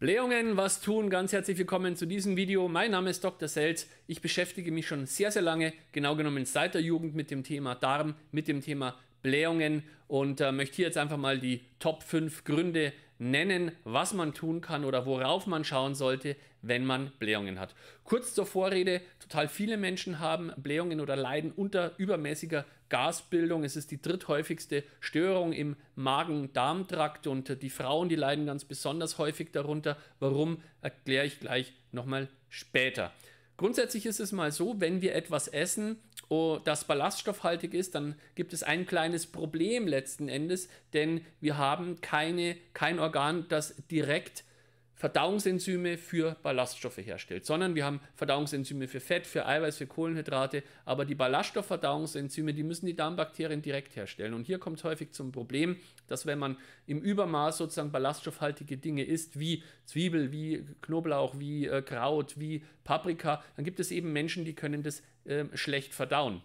Blähungen, was tun? Ganz herzlich willkommen zu diesem Video. Mein Name ist Dr. Selz. Ich beschäftige mich schon sehr, sehr lange, genau genommen seit der Jugend, mit dem Thema Darm, mit dem Thema Blähungen und äh, möchte hier jetzt einfach mal die Top 5 Gründe nennen, was man tun kann oder worauf man schauen sollte, wenn man Blähungen hat. Kurz zur Vorrede, total viele Menschen haben Blähungen oder leiden unter übermäßiger Gasbildung. Es ist die dritthäufigste Störung im Magen-Darm-Trakt und die Frauen, die leiden ganz besonders häufig darunter. Warum, erkläre ich gleich nochmal später. Grundsätzlich ist es mal so, wenn wir etwas essen, oh, das ballaststoffhaltig ist, dann gibt es ein kleines Problem letzten Endes, denn wir haben keine, kein Organ, das direkt Verdauungsenzyme für Ballaststoffe herstellt, sondern wir haben Verdauungsenzyme für Fett, für Eiweiß, für Kohlenhydrate, aber die Ballaststoffverdauungsenzyme, die müssen die Darmbakterien direkt herstellen. Und hier kommt es häufig zum Problem, dass wenn man im Übermaß sozusagen ballaststoffhaltige Dinge isst, wie Zwiebel, wie Knoblauch, wie äh, Kraut, wie Paprika, dann gibt es eben Menschen, die können das äh, schlecht verdauen.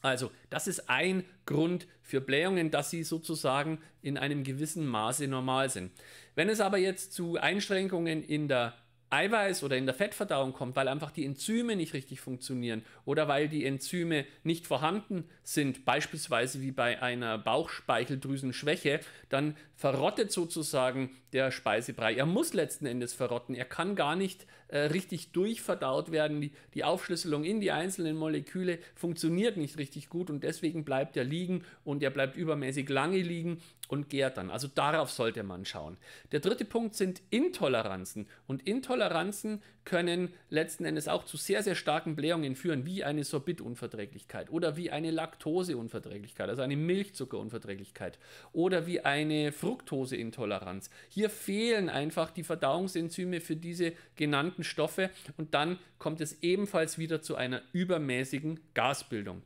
Also, das ist ein Grund für Blähungen, dass sie sozusagen in einem gewissen Maße normal sind. Wenn es aber jetzt zu Einschränkungen in der Eiweiß oder in der Fettverdauung kommt, weil einfach die Enzyme nicht richtig funktionieren oder weil die Enzyme nicht vorhanden sind, beispielsweise wie bei einer Bauchspeicheldrüsenschwäche, dann verrottet sozusagen der Speisebrei. Er muss letzten Endes verrotten. Er kann gar nicht äh, richtig durchverdaut werden. Die, die Aufschlüsselung in die einzelnen Moleküle funktioniert nicht richtig gut und deswegen bleibt er liegen und er bleibt übermäßig lange liegen und gärt dann. Also darauf sollte man schauen. Der dritte Punkt sind Intoleranzen und Intoleranzen können letzten Endes auch zu sehr, sehr starken Blähungen führen, wie eine Sorbitunverträglichkeit oder wie eine Laktoseunverträglichkeit, also eine Milchzuckerunverträglichkeit oder wie eine Fructoseintoleranz. Hier fehlen einfach die Verdauungsenzyme für diese genannten genannten Stoffe und dann kommt es ebenfalls wieder zu einer übermäßigen Gasbildung.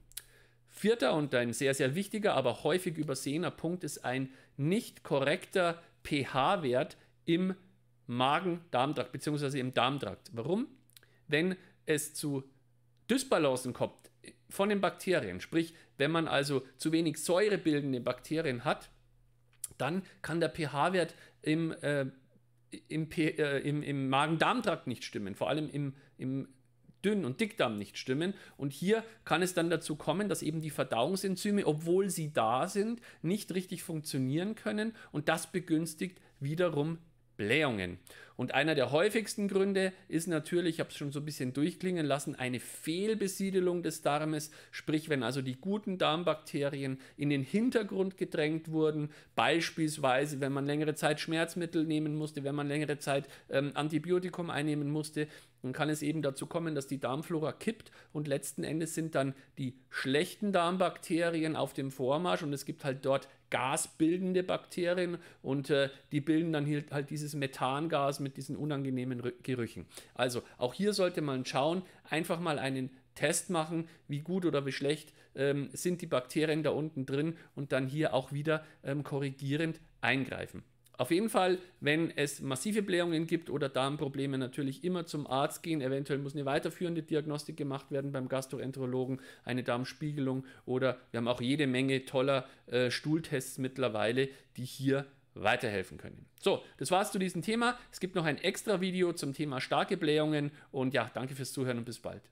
Vierter und ein sehr, sehr wichtiger, aber häufig übersehener Punkt ist ein nicht korrekter pH-Wert im Magen-Darmtrakt bzw. im Darmtrakt. Warum? Wenn es zu Dysbalancen kommt von den Bakterien, sprich, wenn man also zu wenig säurebildende Bakterien hat, dann kann der pH-Wert im äh, im, äh, im, im Magen-Darm-Trakt nicht stimmen, vor allem im, im Dünn- und Dickdarm nicht stimmen. Und hier kann es dann dazu kommen, dass eben die Verdauungsenzyme, obwohl sie da sind, nicht richtig funktionieren können. Und das begünstigt wiederum Blähungen. Und einer der häufigsten Gründe ist natürlich, ich habe es schon so ein bisschen durchklingen lassen, eine Fehlbesiedelung des Darmes, sprich wenn also die guten Darmbakterien in den Hintergrund gedrängt wurden, beispielsweise wenn man längere Zeit Schmerzmittel nehmen musste, wenn man längere Zeit ähm, Antibiotikum einnehmen musste, dann kann es eben dazu kommen, dass die Darmflora kippt und letzten Endes sind dann die schlechten Darmbakterien auf dem Vormarsch und es gibt halt dort gasbildende Bakterien und äh, die bilden dann halt, halt dieses Methangas mit diesen unangenehmen R Gerüchen. Also auch hier sollte man schauen, einfach mal einen Test machen, wie gut oder wie schlecht ähm, sind die Bakterien da unten drin und dann hier auch wieder ähm, korrigierend eingreifen. Auf jeden Fall, wenn es massive Blähungen gibt oder Darmprobleme, natürlich immer zum Arzt gehen. Eventuell muss eine weiterführende Diagnostik gemacht werden beim Gastroenterologen, eine Darmspiegelung oder wir haben auch jede Menge toller äh, Stuhltests mittlerweile, die hier weiterhelfen können. So, das war's zu diesem Thema. Es gibt noch ein extra Video zum Thema starke Blähungen und ja, danke fürs Zuhören und bis bald.